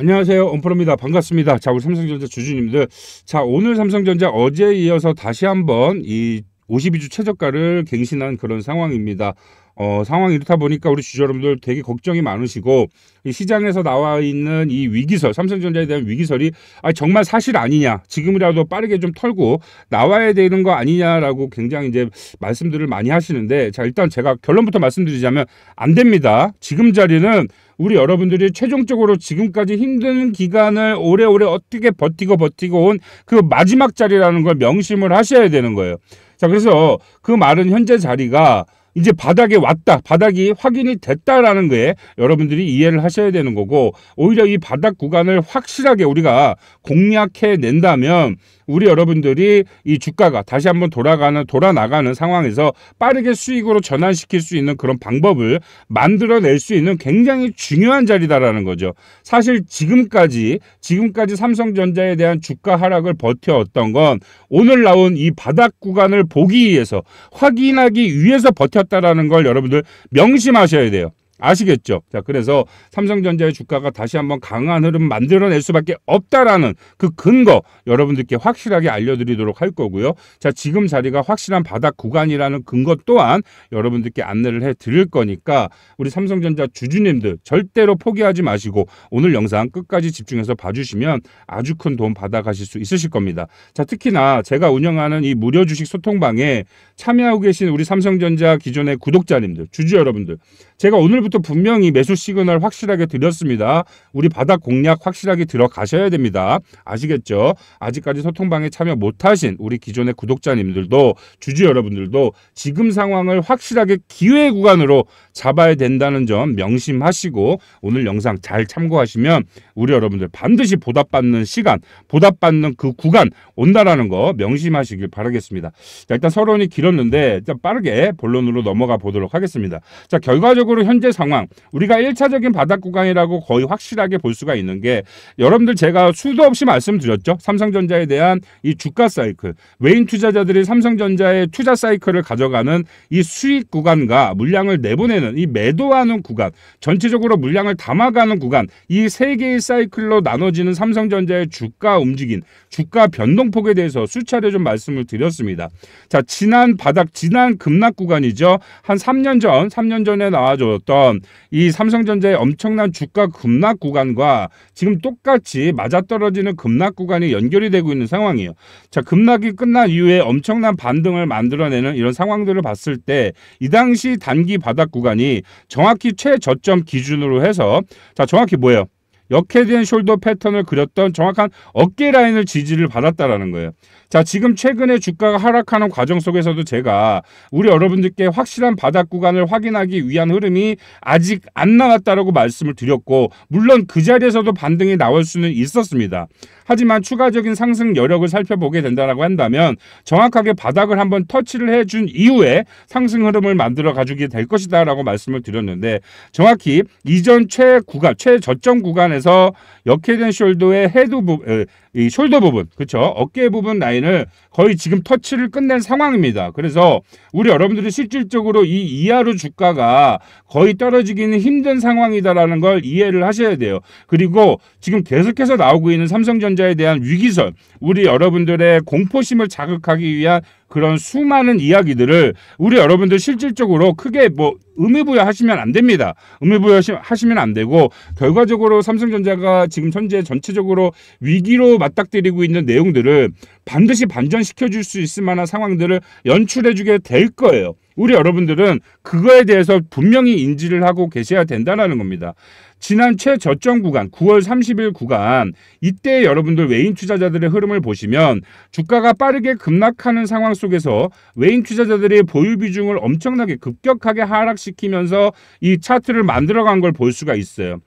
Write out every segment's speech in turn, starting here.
안녕하세요. 엄프로입니다. 반갑습니다. 자, 우리 삼성전자 주주님들. 자, 오늘 삼성전자 어제에 이어서 다시 한번 이 52주 최저가를 갱신한 그런 상황입니다. 어, 상황이 이렇다 보니까 우리 주주 여러분들 되게 걱정이 많으시고 이 시장에서 나와 있는 이 위기설 삼성전자에 대한 위기설이 아, 정말 사실 아니냐 지금이라도 빠르게 좀 털고 나와야 되는 거 아니냐라고 굉장히 이제 말씀들을 많이 하시는데 자 일단 제가 결론부터 말씀드리자면 안 됩니다 지금 자리는 우리 여러분들이 최종적으로 지금까지 힘든 기간을 오래오래 어떻게 버티고 버티고 온 그 마지막 자리라는 걸 명심을 하셔야 되는 거예요. 자, 그래서 그 말은 현재 자리가 이제 바닥에 왔다 바닥이 확인이 됐다라는 거에 여러분들이 이해를 하셔야 되는 거고 오히려 이 바닥 구간을 확실하게 우리가 공략해 낸다면 우리 여러분들이 이 주가가 다시 한번 돌아가는 돌아 나가는 상황에서 빠르게 수익으로 전환시킬 수 있는 그런 방법을 만들어낼 수 있는 굉장히 중요한 자리다라는 거죠. 사실 지금까지 지금까지 삼성전자에 대한 주가 하락을 버텨왔던 건 오늘 나온 이 바닥 구간을 보기 위해서 확인하기 위해서 버텨 시켰다라는 걸 여러분들 명심하셔야 돼요. 아시겠죠? 자, 그래서 삼성전자의 주가가 다시 한번 강한 흐름 만들어낼 수밖에 없다라는 그 근거 여러분들께 확실하게 알려드리도록 할 거고요. 자, 지금 자리가 확실한 바닥 구간이라는 근거 또한 여러분들께 안내를 해 드릴 거니까 우리 삼성전자 주주님들 절대로 포기하지 마시고 오늘 영상 끝까지 집중해서 봐주시면 아주 큰 도움 받아가실 수 있으실 겁니다. 자, 특히나 제가 운영하는 이 무료 주식 소통방에 참여하고 계신 우리 삼성전자 기존의 구독자님들, 주주 여러분들 제가 오늘부터 저희부터 분명히 매수 시그널 확실하게 드렸습니다. 우리 바닥 공략 확실하게 들어가셔야 됩니다. 아시겠죠? 아직까지 소통방에 참여 못하신 우리 기존의 구독자님들도 주주 여러분들도 지금 상황을 확실하게 기회 구간으로 잡아야 된다는 점 명심하시고 오늘 영상 잘 참고하시면 우리 여러분들 반드시 보답받는 시간, 보답받는 그 구간 온다라는 거 명심하시길 바라겠습니다. 자, 일단 서론이 길었는데 빠르게 본론으로 넘어가 보도록 하겠습니다. 자, 결과적으로 현재 상황 우리가 1차적인 바닥 구간이라고 거의 확실하게 볼 수가 있는 게 여러분들 제가 수도 없이 말씀드렸죠. 삼성전자에 대한 이 주가 사이클 외인 투자자들이 삼성전자의 투자 사이클을 가져가는 이 수익 구간과 물량을 내보내는 이 매도하는 구간 전체적으로 물량을 담아가는 구간 이 세 개의 사이클로 나눠지는 삼성전자의 주가 움직임 주가 변동폭에 대해서 수차례 좀 말씀을 드렸습니다. 자 지난 바닥 지난 급락 구간이죠. 한 3년 전 3년 전에 나와줬던 보면 이 삼성전자의 엄청난 주가 급락 구간과 지금 똑같이 맞아떨어지는 급락 구간이 연결이 되고 있는 상황이에요. 자, 급락이 끝난 이후에 엄청난 반등을 만들어내는 이런 상황들을 봤을 때 이 당시 단기 바닥 구간이 정확히 최저점 기준으로 해서 자, 정확히 뭐예요? 역회된 숄더 패턴을 그렸던 정확한 어깨 라인을 지지를 받았다라는 거예요. 자, 지금 최근에 주가가 하락하는 과정 속에서도 제가 우리 여러분들께 확실한 바닥 구간을 확인하기 위한 흐름이 아직 안 나왔다라고 말씀을 드렸고 물론 그 자리에서도 반등이 나올 수는 있었습니다. 하지만 추가적인 상승 여력을 살펴보게 된다라고 한다면 정확하게 바닥을 한번 터치를 해준 이후에 상승 흐름을 만들어 가주게될 것이다라고 말씀을 드렸는데 정확히 이전 최구간 최저점 구간에서 역회전 숄더의 헤드 부분, 어, 이 숄더 부분, 그렇죠 어깨 부분 라인 라인을 거의 지금 터치를 끝낸 상황입니다. 그래서 우리 여러분들이 실질적으로 이 이하로 주가가 거의 떨어지기는 힘든 상황이다라는 걸 이해를 하셔야 돼요. 그리고 지금 계속해서 나오고 있는 삼성전자에 대한 위기설, 우리 여러분들의 공포심을 자극하기 위한 그런 수많은 이야기들을 우리 여러분들 실질적으로 크게 뭐 의미부여 하시면 안 됩니다. 의미부여 하시면 안 되고 결과적으로 삼성전자가 지금 현재 전체적으로 위기로 맞닥뜨리고 있는 내용들을 반드시 반전시켜 줄 수 있을 만한 상황들을 연출해 주게 될 거예요. 우리 여러분들은 그거에 대해서 분명히 인지를 하고 계셔야 된다는 겁니다. 지난 최저점 구간 9월 30일 구간 이때 여러분들 외인 투자자들의 흐름을 보시면 주가가 빠르게 급락하는 상황 속에서 외인 투자자들의 보유 비중을 엄청나게 급격하게 하락시키면서 이 차트를 만들어간 걸 볼 수가 있어요.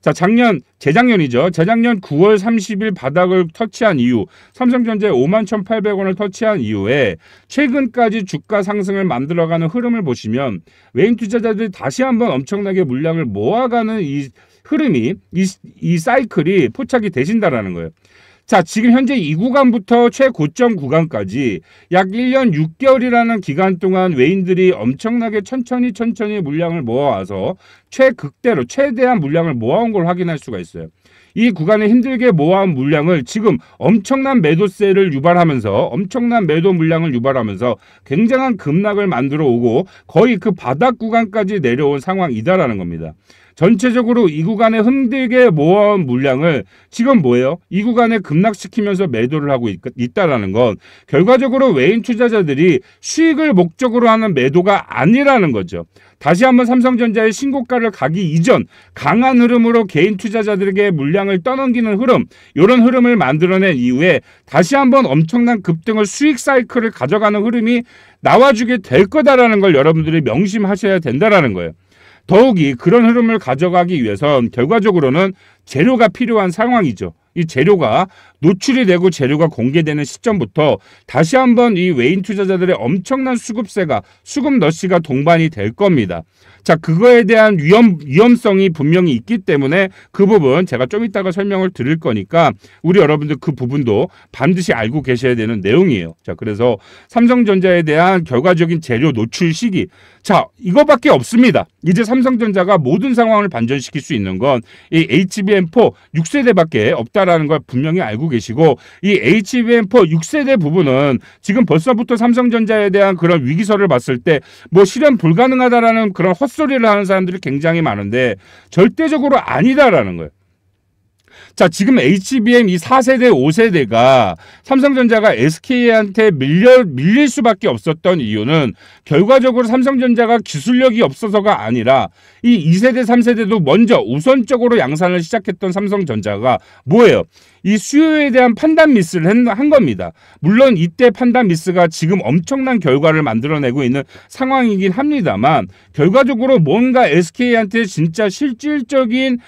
자, 작년 재작년이죠. 재작년 9월 30일 바닥을 터치한 이후 삼성전자 에 51,800원을 터치한 이후에 최근까지 주가 상승을 만들어가는 흐름을 보시면 외인 투자자들이 다시 한번 엄청나게 물량을 모아가는 이 흐름이 이, 이 사이클이 포착이 되신다라는 거예요. 자, 지금 현재 이구간부터 최고점 구간까지 약 1년 6개월이라는 기간 동안 외인들이 엄청나게 천천히 천천히 물량을 모아와서 최극대로 최대한 물량을 모아온 걸 확인할 수가 있어요. 이 구간에 힘들게 모아온 물량을 지금 엄청난 매도세를 유발하면서 엄청난 매도 물량을 유발하면서 굉장한 급락을 만들어 오고 거의 그 바닥 구간까지 내려온 상황이다라는 겁니다. 전체적으로 이 구간에 흔들게 모아온 물량을 지금 뭐예요? 이 구간에 급락시키면서 매도를 하고 있, 다라는건 결과적으로 외인 투자자들이 수익을 목적으로 하는 매도가 아니라는 거죠. 다시 한번 삼성전자의 신고가를 가기 이전 강한 흐름으로 개인 투자자들에게 물량을 떠넘기는 흐름 이런 흐름을 만들어낸 이후에 다시 한번 엄청난 급등을 수익 사이클을 가져가는 흐름이 나와주게 될 거다라는 걸 여러분들이 명심하셔야 된다라는 거예요. 더욱이 그런 흐름을 가져가기 위해선 결과적으로는 재료가 필요한 상황이죠. 이 재료가 노출이 되고 재료가 공개되는 시점부터 다시 한번 이 외인 투자자들의 엄청난 수급세가 수급 너시가 동반이 될 겁니다. 자 그거에 대한 위험 위험성이 분명히 있기 때문에 그 부분 제가 좀 이따가 설명을 드릴 거니까 우리 여러분들 그 부분도 반드시 알고 계셔야 되는 내용이에요. 자 그래서 삼성전자에 대한 결과적인 재료 노출 시기 자 이거밖에 없습니다. 이제 삼성전자가 모든 상황을 반전시킬 수 있는 건 이 HBM4 6세대밖에 없다. 있다라는 걸 분명히 알고 계시고 이 HBM4 6세대 부분은 지금 벌써부터 삼성전자에 대한 그런 위기설을 봤을 때 뭐 실현 불가능하다라는 그런 헛소리를 하는 사람들이 굉장히 많은데 절대적으로 아니다라는 거예요. 자, 지금 HBM 이 4세대, 5세대가 삼성전자가 SK한테 밀려, 밀릴 수밖에 없었던 이유는 결과적으로 삼성전자가 기술력이 없어서가 아니라 이 2세대, 3세대도 먼저 우선적으로 양산을 시작했던 삼성전자가 뭐예요? 이 수요에 대한 판단 미스를 한 겁니다. 물론 이때 판단 미스가 지금 엄청난 결과를 만들어내고 있는 상황이긴 합니다만 결과적으로 뭔가 SK한테 진짜 실질적인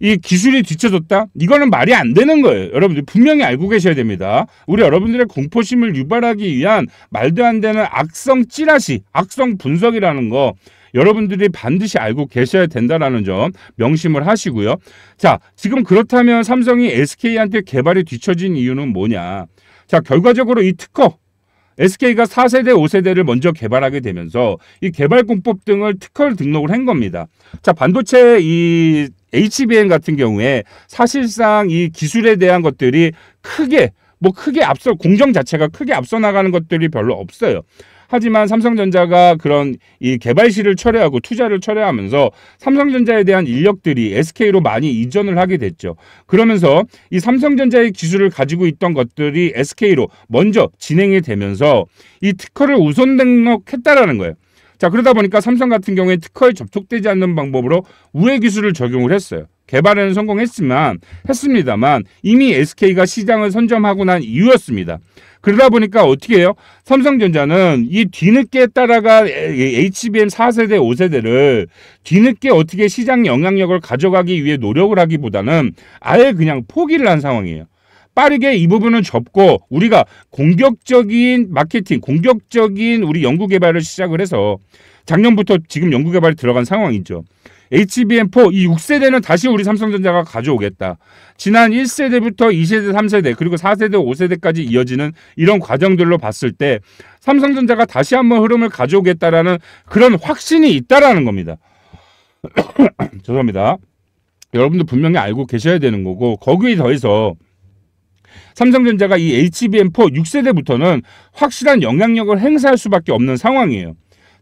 이 기술이 뒤쳐졌다? 이거는 말이 안 되는 거예요. 여러분들 분명히 알고 계셔야 됩니다. 우리 여러분들의 공포심을 유발하기 위한 말도 안 되는 악성 찌라시, 악성 분석이라는 거 여러분들이 반드시 알고 계셔야 된다라는 점 명심을 하시고요. 자, 지금 그렇다면 삼성이 SK한테 개발이 뒤쳐진 이유는 뭐냐? 자, 결과적으로 이 특허 SK가 4세대, 5세대를 먼저 개발하게 되면서 이 개발공법 등을 특허를 등록을 한 겁니다. 자, 반도체 이 HBM 같은 경우에 사실상 이 기술에 대한 것들이 크게 뭐 크게 앞서 공정 자체가 크게 앞서 나가는 것들이 별로 없어요. 하지만 삼성전자가 그런 이 개발 실을 철회하고 투자를 철회하면서 삼성전자에 대한 인력들이 SK로 많이 이전을 하게 됐죠. 그러면서 이 삼성전자의 기술을 가지고 있던 것들이 SK로 먼저 진행이 되면서 이 특허를 우선 등록했다라는 거예요. 자 그러다 보니까 삼성 같은 경우에 특허에 접촉되지 않는 방법으로 우회 기술을 적용을 했어요. 개발에는 성공했지만 했습니다만 이미 SK가 시장을 선점하고 난 이후였습니다. 그러다 보니까 어떻게 해요? 삼성전자는 이 뒤늦게 따라가 HBM 4세대, 5세대를 뒤늦게 어떻게 시장 영향력을 가져가기 위해 노력을 하기보다는 아예 그냥 포기를 한 상황이에요. 빠르게 이 부분은 접고 우리가 공격적인 마케팅, 공격적인 우리 연구개발을 시작을 해서 작년부터 지금 연구개발이 들어간 상황이죠. HBM4 이 6세대는 다시 우리 삼성전자가 가져오겠다. 지난 1세대부터 2세대, 3세대 그리고 4세대, 5세대까지 이어지는 이런 과정들로 봤을 때 삼성전자가 다시 한번 흐름을 가져오겠다라는 그런 확신이 있다라는 겁니다. 죄송합니다. 여러분도 분명히 알고 계셔야 되는 거고 거기에 더해서 삼성전자가 이 HBM4 6세대부터는 확실한 영향력을 행사할 수밖에 없는 상황이에요.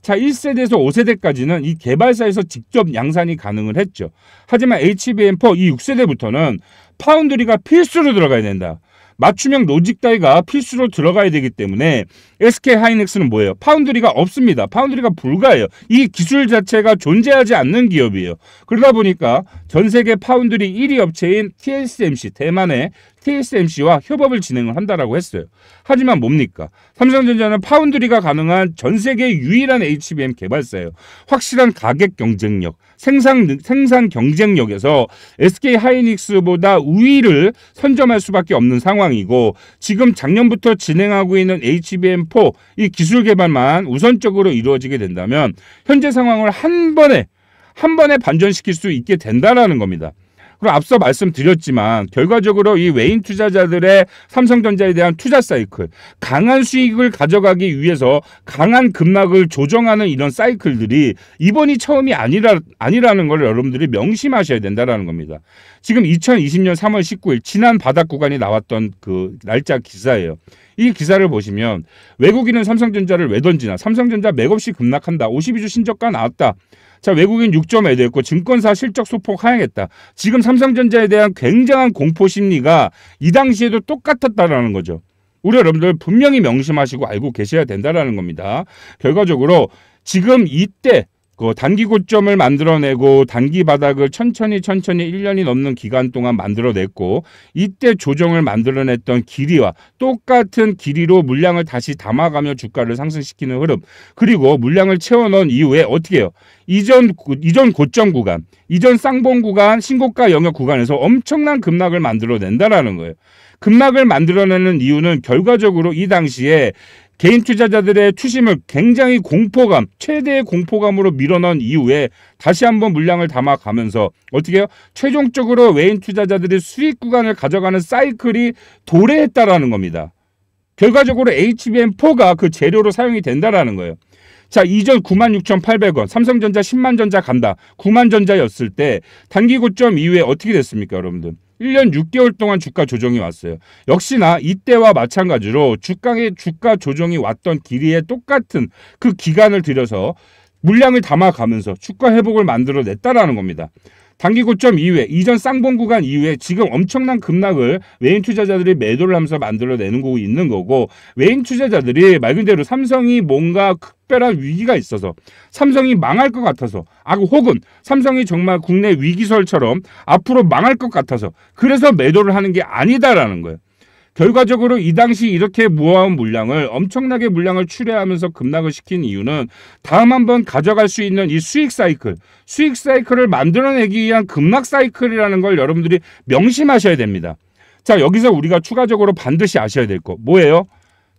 자, 1세대에서 5세대까지는 이 개발사에서 직접 양산이 가능을 했죠. 하지만 HBM4 이 6세대부터는 파운드리가 필수로 들어가야 된다. 맞춤형 로직 다이가 필수로 들어가야 되기 때문에 SK 하이닉스는 뭐예요? 파운드리가 없습니다. 파운드리가 불가해요. 이 기술 자체가 존재하지 않는 기업이에요. 그러다 보니까 전 세계 파운드리 1위 업체인 TSMC 대만의 TSMC와 협업을 진행을 한다라고 했어요. 하지만 뭡니까? 삼성전자는 파운드리가 가능한 전 세계 유일한 HBM 개발사예요. 확실한 가격 경쟁력, 생산 생산 경쟁력에서 SK 하이닉스보다 우위를 선점할 수밖에 없는 상황이고 지금 작년부터 진행하고 있는 HBM4 이 기술 개발만 우선적으로 이루어지게 된다면 현재 상황을 한 번에 한 번에 반전시킬 수 있게 된다라는 겁니다. 그리고 앞서 말씀드렸지만 결과적으로 이 외인 투자자들의 삼성전자에 대한 투자 사이클 강한 수익을 가져가기 위해서 강한 급락을 조정하는 이런 사이클들이 이번이 처음이 아니라 아니라는 걸 여러분들이 명심하셔야 된다라는 겁니다. 지금 2020년 3월 19일 지난 바닥 구간이 나왔던 그 날짜 기사예요. 이 기사를 보시면 외국인은 삼성전자를 왜 던지나 삼성전자 맥없이 급락한다 52주 신저가 나왔다 자, 외국인 6점 애도했고 증권사 실적 소폭 하향했다. 지금 삼성전자에 대한 굉장한 공포 심리가 이 당시에도 똑같았다라는 거죠. 우리 여러분들 분명히 명심하시고 알고 계셔야 된다라는 겁니다. 결과적으로 지금 이때 그 단기 고점을 만들어내고 단기 바닥을 천천히 천천히 1년이 넘는 기간 동안 만들어냈고 이때 조정을 만들어냈던 길이와 똑같은 길이로 물량을 다시 담아가며 주가를 상승시키는 흐름 그리고 물량을 채워넣은 이후에 어떻게 해요? 이전 이전 고점 구간, 이전 쌍봉 구간, 신고가 영역 구간에서 엄청난 급락을 만들어낸다라는 거예요. 급락을 만들어내는 이유는 결과적으로 이 당시에 개인 투자자들의 추심을 굉장히 공포감, 최대의 공포감으로 밀어넣은 이후에 다시 한번 물량을 담아가면서 어떻게 해요? 최종적으로 외인 투자자들이 수익 구간을 가져가는 사이클이 도래했다라는 겁니다. 결과적으로 HBM4가 그 재료로 사용이 된다라는 거예요. 자, 이전 96,800원, 삼성전자 10만전자 간다. 9만전자였을 때 단기 고점 이후에 어떻게 됐습니까, 여러분들? 1년 6개월 동안 주가 조정이 왔어요. 역시나 이때와 마찬가지로 주가의 주가 조정이 왔던 길이에 똑같은 그 기간을 들여서 물량을 담아가면서 주가 회복을 만들어냈다라는 겁니다. 단기 고점 이후에 이전 쌍봉 구간 이후에 지금 엄청난 급락을 외인 투자자들이 매도를 하면서 만들어내는 거고 있는 거고 외인 투자자들이 말 그대로 삼성이 뭔가 특별한 위기가 있어서 삼성이 망할 것 같아서 아 혹은 삼성이 정말 국내 위기설처럼 앞으로 망할 것 같아서 그래서 매도를 하는 게 아니다라는 거예요. 결과적으로 이 당시 이렇게 모아온 물량을 엄청나게 물량을 출회하면서 급락을 시킨 이유는 다음 한번 가져갈 수 있는 이 수익 사이클, 수익 사이클을 만들어내기 위한 급락 사이클이라는 걸 여러분들이 명심하셔야 됩니다. 자, 여기서 우리가 추가적으로 반드시 아셔야 될 거 뭐예요?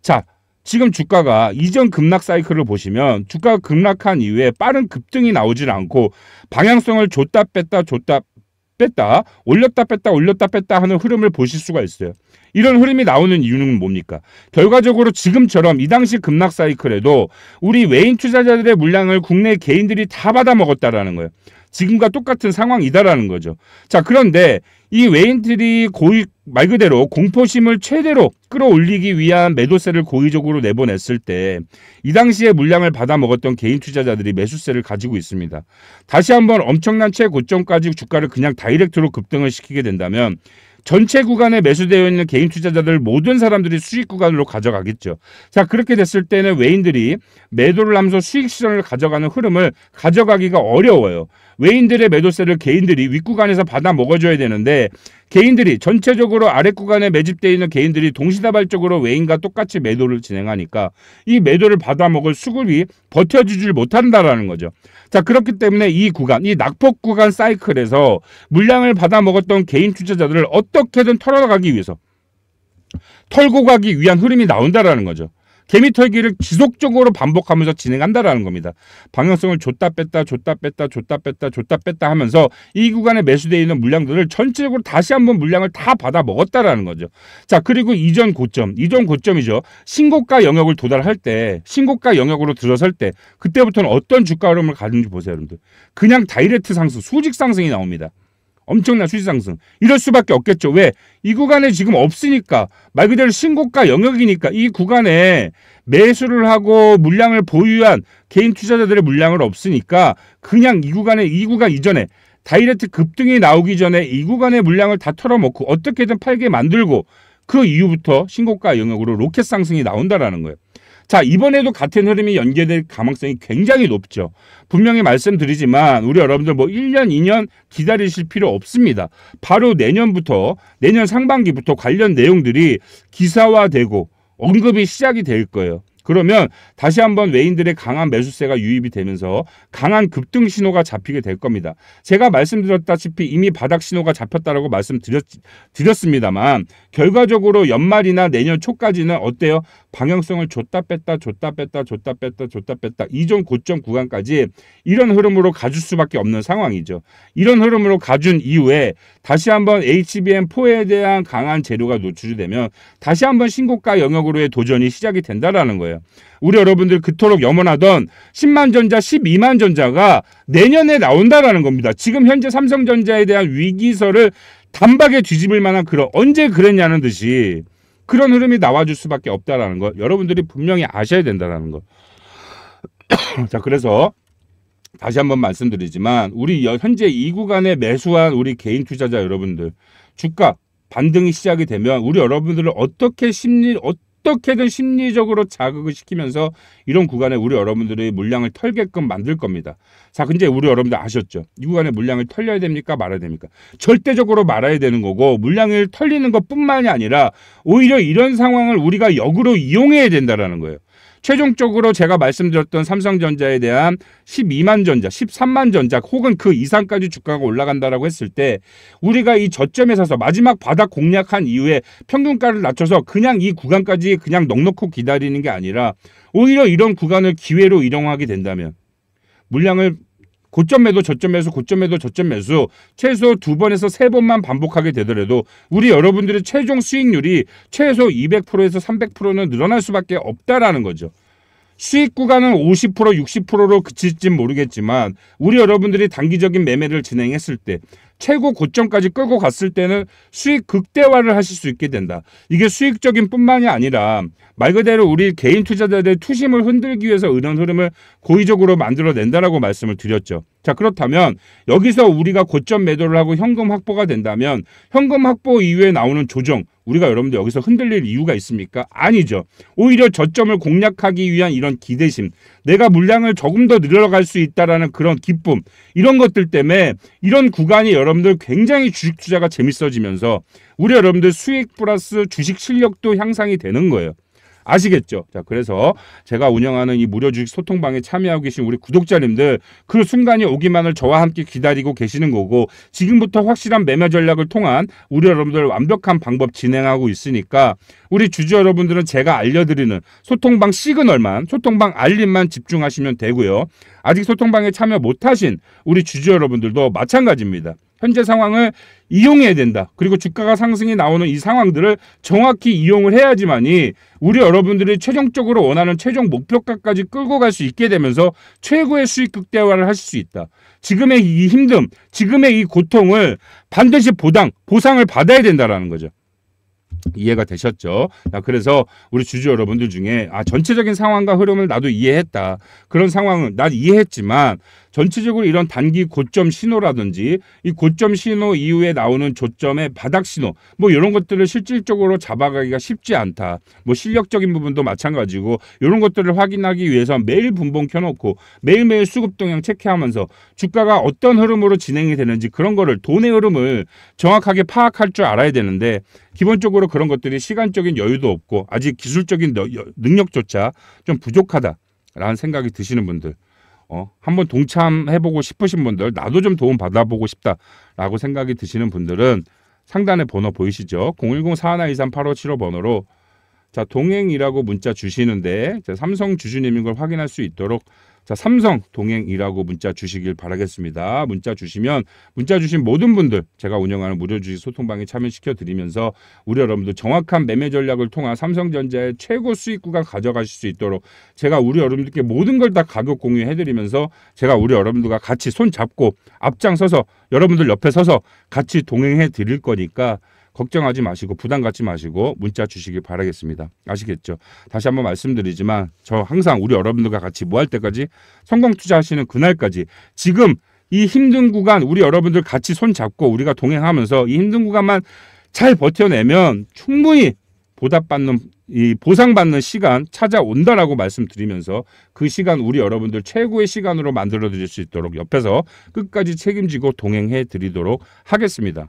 자, 지금 주가가 이전 급락 사이클을 보시면 주가가 급락한 이후에 빠른 급등이 나오질 않고 방향성을 줬다 뺐다 줬다 뺐다 올렸다 뺐다 올렸다 뺐다 하는 흐름을 보실 수가 있어요. 이런 흐름이 나오는 이유는 뭡니까? 결과적으로 지금처럼 이 당시 급락 사이클에도 우리 외인 투자자들의 물량을 국내 개인들이 다 받아 먹었다라는 거예요. 지금과 똑같은 상황이다라는 거죠. 자, 그런데 이웨인트이 고의 말 그대로 공포심을 최대로 끌어올리기 위한 매도세를 고의적으로 내보냈을 때 이 당시에 물량을 받아 먹었던 개인 투자자들이 매수세를 가지고 있습니다. 다시 한번 엄청난 최고점까지 주가를 그냥 다이렉트로 급등을 시키게 된다면 전체 구간에 매수되어 있는 개인 투자자들 모든 사람들이 수익 구간으로 가져가겠죠. 자 그렇게 됐을 때는 외인들이 매도를 하면서 수익 실현을 가져가는 흐름을 가져가기가 어려워요. 외인들의 매도세를 개인들이 윗구간에서 받아 먹어줘야 되는데 개인들이 전체적으로 아래 구간에 매집되어 있는 개인들이 동시다발적으로 외인과 똑같이 매도를 진행하니까 이 매도를 받아먹을 수급이 버텨주질 못한다라는 거죠. 자 그렇기 때문에 이 구간, 이 낙폭 구간 사이클에서 물량을 받아먹었던 개인 투자자들을 어떻게든 털어가기 위해서 털고 가기 위한 흐름이 나온다라는 거죠. 개미털기를 지속적으로 반복하면서 진행한다라는 겁니다. 방향성을 줬다 뺐다 줬다 뺐다 줬다 뺐다 줬다 뺐다 하면서 이 구간에 매수되어 있는 물량들을 전체적으로 다시 한번 물량을 다 받아 먹었다라는 거죠. 자 그리고 이전 고점, 이전 고점이죠. 신고가 영역을 도달할 때, 신고가 영역으로 들어설 때 그때부터는 어떤 주가 흐름을 가는지 보세요, 여러분들. 그냥 다이렉트 상승, 수직 상승이 나옵니다. 엄청난 수지 상승. 이럴 수밖에 없겠죠. 왜? 이 구간에 지금 없으니까 말 그대로 신고가 영역이니까 이 구간에 매수를 하고 물량을 보유한 개인 투자자들의 물량을 없으니까 그냥 이 구간에 이 구간 이전에 다이렉트 급등이 나오기 전에 이 구간의 물량을 다 털어먹고 어떻게든 팔게 만들고 그 이후부터 신고가 영역으로 로켓 상승이 나온다라는 거예요. 자 이번에도 같은 흐름이 연계될 가능성이 굉장히 높죠. 분명히 말씀드리지만 우리 여러분들 뭐 1년 2년 기다리실 필요 없습니다. 바로 내년부터 내년 상반기부터 관련 내용들이 기사화되고 언급이 시작이 될 거예요. 그러면 다시 한번 외인들의 강한 매수세가 유입이 되면서 강한 급등 신호가 잡히게 될 겁니다. 제가 말씀드렸다시피 이미 바닥 신호가 잡혔다라고 말씀드렸습니다만 결과적으로 연말이나 내년 초까지는 어때요? 방향성을 줬다 뺐다 줬다 뺐다 줬다 뺐다 줬다 뺐다 이전 고점 구간까지 이런 흐름으로 가줄 수밖에 없는 상황이죠. 이런 흐름으로 가준 이후에 다시 한번 HBM4에 대한 강한 재료가 노출이 되면 다시 한번 신고가 영역으로의 도전이 시작이 된다라는 거예요. 거예요. 우리 여러분들 그토록 염원하던 10만 전자, 12만 전자가 내년에 나온다라는 겁니다. 지금 현재 삼성전자에 대한 위기설을 단박에 뒤집을 만한 그런 언제 그랬냐는 듯이 그런 흐름이 나와줄 수밖에 없다라는 것 여러분들이 분명히 아셔야 된다라는 것. 자 그래서 다시 한번 말씀드리지만 우리 현재 이 구간에 매수한 우리 개인 투자자 여러분들 주가 반등이 시작이 되면 우리 여러분들을 어떻게 심리 어, 어떻게든 심리적으로 자극을 시키면서 이런 구간에 우리 여러분들의 물량을 털게끔 만들 겁니다. 자, 근데 우리 여러분들 아셨죠? 이 구간에 물량을 털려야 됩니까? 말아야 됩니까? 절대적으로 말아야 되는 거고 물량을 털리는 것뿐만이 아니라 오히려 이런 상황을 우리가 역으로 이용해야 된다는 거예요. 최종적으로 제가 말씀드렸던 삼성전자에 대한 12만 전자, 13만 전자 혹은 그 이상까지 주가가 올라간다라고 했을 때 우리가 이 저점에 서서 마지막 바닥 공략한 이후에 평균가를 낮춰서 그냥 이 구간까지 그냥 넉넉히 기다리는 게 아니라 오히려 이런 구간을 기회로 이용하게 된다면 물량을 고점 매도 저점 매수 고점 매도 저점 매수 최소 두 번에서 세 번만 반복하게 되더라도 우리 여러분들의 최종 수익률이 최소 200%에서 300%는 늘어날 수밖에 없다라는 거죠. 수익 구간은 50% 60%로 그칠진 모르겠지만 우리 여러분들이 단기적인 매매를 진행했을 때 최고 고점까지 끌고 갔을 때는 수익 극대화를 하실 수 있게 된다. 이게 수익적인 뿐만이 아니라 말 그대로 우리 개인 투자자들의 투심을 흔들기 위해서 은원 흐름을 고의적으로 만들어낸다라고 말씀을 드렸죠. 자 그렇다면 여기서 우리가 고점 매도를 하고 현금 확보가 된다면 현금 확보 이후에 나오는 조정 우리가 여러분들 여기서 흔들릴 이유가 있습니까? 아니죠. 오히려 저점을 공략하기 위한 이런 기대심, 내가 물량을 조금 더 늘려갈 수 있다라는 그런 기쁨, 이런 것들 때문에 이런 구간이 여러분들 굉장히 주식 투자가 재밌어지면서 우리 여러분들 수익 플러스 주식 실력도 향상이 되는 거예요. 아시겠죠? 자, 그래서 제가 운영하는 이 무료 주식 소통방에 참여하고 계신 우리 구독자님들 그 순간이 오기만을 저와 함께 기다리고 계시는 거고 지금부터 확실한 매매 전략을 통한 우리 여러분들 완벽한 방법 진행하고 있으니까 우리 주주 여러분들은 제가 알려드리는 소통방 시그널만 소통방 알림만 집중하시면 되고요. 아직 소통방에 참여 못하신 우리 주주 여러분들도 마찬가지입니다. 현재 상황을 이용해야 된다. 그리고 주가가 상승이 나오는 이 상황들을 정확히 이용을 해야지만이 우리 여러분들이 최종적으로 원하는 최종 목표가까지 끌고 갈 수 있게 되면서 최고의 수익 극대화를 하실 수 있다. 지금의 이 힘듦, 지금의 이 고통을 반드시 보당, 보상을 받아야 된다라는 거죠. 이해가 되셨죠? 자, 그래서 우리 주주 여러분들 중에 아 전체적인 상황과 흐름을 나도 이해했다. 그런 상황은 난 이해했지만 전체적으로 이런 단기 고점 신호라든지 이 고점 신호 이후에 나오는 조점의 바닥 신호 뭐 이런 것들을 실질적으로 잡아가기가 쉽지 않다. 뭐 실력적인 부분도 마찬가지고 이런 것들을 확인하기 위해서 매일 분봉 켜놓고 매일매일 수급 동향 체크하면서 주가가 어떤 흐름으로 진행이 되는지 그런 거를 돈의 흐름을 정확하게 파악할 줄 알아야 되는데 기본적으로 그런 것들이 시간적인 여유도 없고 아직 기술적인 능력조차 좀 부족하다라는 생각이 드시는 분들 어, 한번 동참해보고 싶으신 분들, 나도 좀 도움 받아보고 싶다라고 생각이 드시는 분들은 상단에 번호 보이시죠? 010-4123-8575 번호로 자 동행이라고 문자 주시는데 자, 삼성 주주님인 걸 확인할 수 있도록 자, 삼성 동행이라고 문자 주시길 바라겠습니다. 문자 주시면 문자 주신 모든 분들 제가 운영하는 무료 주식 소통방에 참여시켜 드리면서 우리 여러분들 정확한 매매 전략을 통한 삼성전자의 최고 수익 구간 가져가실 수 있도록 제가 우리 여러분들께 모든 걸 다 가격 공유해 드리면서 제가 우리 여러분들과 같이 손 잡고 앞장서서 여러분들 옆에 서서 같이 동행해 드릴 거니까 걱정하지 마시고 부담 갖지 마시고 문자 주시길 바라겠습니다. 아시겠죠? 다시 한번 말씀드리지만 저 항상 우리 여러분들과 같이 뭐 할 때까지 성공 투자하시는 그날까지 지금 이 힘든 구간 우리 여러분들 같이 손잡고 우리가 동행하면서 이 힘든 구간만 잘 버텨내면 충분히 보답받는 이 보상받는 시간 찾아온다라고 말씀드리면서 그 시간 우리 여러분들 최고의 시간으로 만들어 드릴 수 있도록 옆에서 끝까지 책임지고 동행해 드리도록 하겠습니다.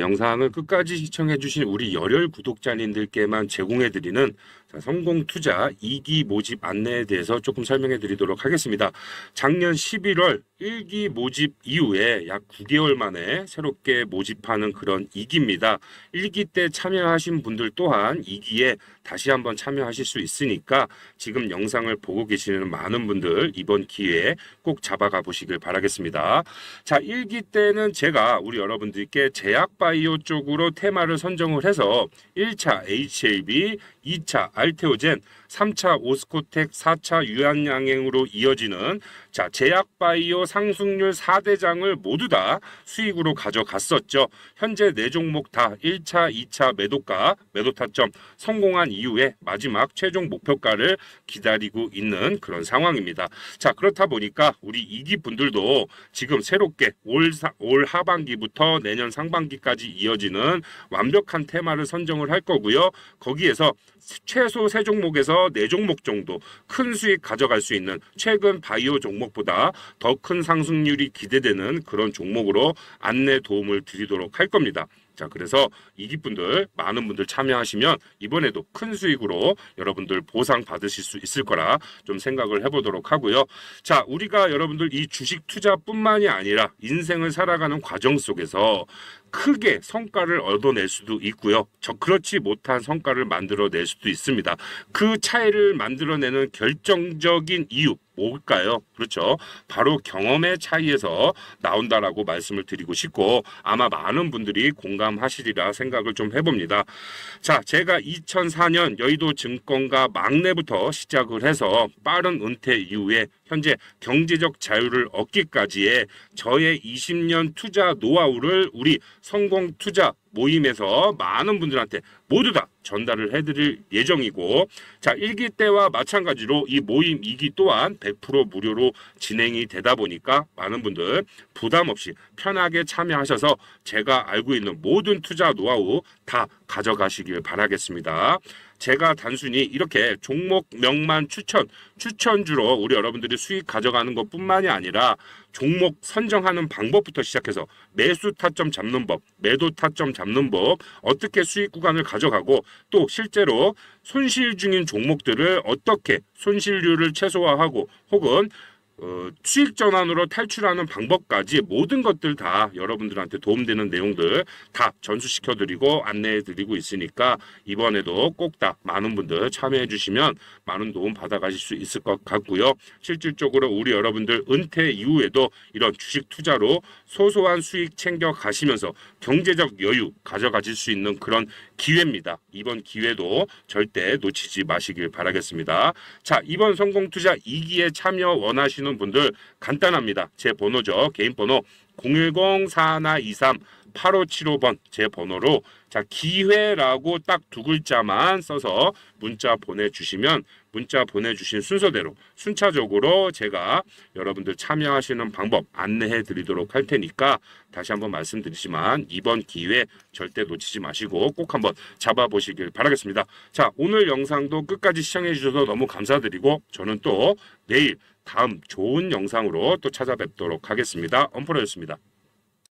영상을 끝까지 시청해주신 우리 열혈 구독자님들께만 제공해드리는 자, 성공 투자 2기 모집 안내에 대해서 조금 설명해 드리도록 하겠습니다. 작년 11월 1기 모집 이후에 약 9개월 만에 새롭게 모집하는 그런 2기입니다. 1기 때 참여하신 분들 또한 2기에 다시 한번 참여하실 수 있으니까 지금 영상을 보고 계시는 많은 분들 이번 기회에 꼭 잡아가 보시길 바라겠습니다. 자, 1기 때는 제가 우리 여러분들께 제약바이오 쪽으로 테마를 선정을 해서 1차 HLB, 2차 알테오젠 3차 오스코텍 4차 유한양행으로 이어지는 자 제약바이오 상승률 4대장을 모두 다 수익으로 가져갔었죠. 현재 4종목 다 1차, 2차 매도가, 매도타점 성공한 이후에 마지막 최종 목표가를 기다리고 있는 그런 상황입니다. 자 그렇다 보니까 우리 이기 분들도 지금 새롭게 올, 사, 올 하반기부터 내년 상반기까지 이어지는 완벽한 테마를 선정을 할 거고요. 거기에서 최소 세 종목에서 중 4종목 정도 큰 수익 가져갈 수 있는 최근 바이오 종목보다 더 큰 상승률이 기대되는 그런 종목으로 안내 도움을 드리도록 할 겁니다. 자, 그래서 이기분들 많은 분들 참여하시면 이번에도 큰 수익으로 여러분들 보상 받으실 수 있을 거라 좀 생각을 해보도록 하고요. 자, 우리가 여러분들 이 주식 투자뿐만이 아니라 인생을 살아가는 과정 속에서 크게 성과를 얻어낼 수도 있고요. 저 그렇지 못한 성과를 만들어낼 수도 있습니다. 그 차이를 만들어내는 결정적인 이유 뭘까요? 그렇죠. 바로 경험의 차이에서 나온다라고 말씀을 드리고 싶고 아마 많은 분들이 공감하시리라 생각을 좀 해봅니다. 자, 제가 2004년 여의도 증권가 막내부터 시작을 해서 빠른 은퇴 이후에 현재 경제적 자유를 얻기까지의 저의 20년 투자 노하우를 우리 성공 투자 모임에서 많은 분들한테 모두 다 전달을 해드릴 예정이고 자 1기 때와 마찬가지로 이 모임 2기 또한 100% 무료로 진행이 되다 보니까 많은 분들 부담 없이 편하게 참여하셔서 제가 알고 있는 모든 투자 노하우 다 가져가시길 바라겠습니다. 제가 단순히 이렇게 종목명만 추천, 추천주로 우리 여러분들이 수익 가져가는 것 뿐만이 아니라 종목 선정하는 방법부터 시작해서 매수 타점 잡는 법, 매도 타점 잡는 법, 어떻게 수익 구간을 가져가고 또 실제로 손실 중인 종목들을 어떻게 손실률을 최소화하고 혹은 어, 취익 전환으로 탈출하는 방법까지 모든 것들 다 여러분들한테 도움되는 내용들 다 전수시켜 드리고 안내해 드리고 있으니까 이번에도 꼭 다 많은 분들 참여해 주시면 많은 도움 받아 가실 수 있을 것 같고요. 실질적으로 우리 여러분들 은퇴 이후에도 이런 주식 투자로 소소한 수익 챙겨 가시면서 경제적 여유 가져가실 수 있는 그런 기회입니다. 이번 기회도 절대 놓치지 마시길 바라겠습니다. 자, 이번 성공 투자 2기에 참여 원하시는 하시는 분들 간단합니다. 제 번호죠. 개인 번호 010-4123-8575번 제 번호로 자 기회라고 딱 두 글자만 써서 문자 보내주시면 문자 보내주신 순서대로 순차적으로 제가 여러분들 참여하시는 방법 안내해 드리도록 할 테니까 다시 한번 말씀드리지만 이번 기회 절대 놓치지 마시고 꼭 한번 잡아보시길 바라겠습니다. 자 오늘 영상도 끝까지 시청해 주셔서 너무 감사드리고 저는 또 내일 다음 좋은 영상으로 또 찾아뵙도록 하겠습니다. 엄프로였습니다.